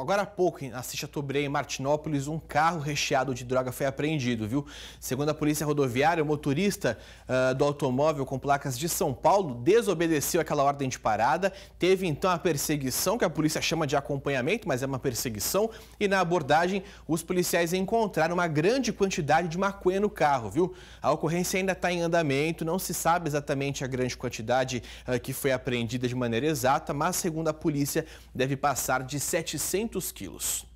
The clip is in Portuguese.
agora há pouco, na Chateaubriand, em Martinópolis, um carro recheado de droga foi apreendido, viu? Segundo a polícia rodoviária, o motorista uh, do automóvel com placas de São Paulo desobedeceu aquela ordem de parada, teve então a perseguição, que a polícia chama de acompanhamento, mas é uma perseguição, e na abordagem os policiais encontraram uma grande quantidade de maconha no carro, viu? A ocorrência ainda está em andamento, não se sabe exatamente a grande quantidade uh, que foi apreendida de maneira exata, mas segundo a polícia, deve passar de 700 200 quilos.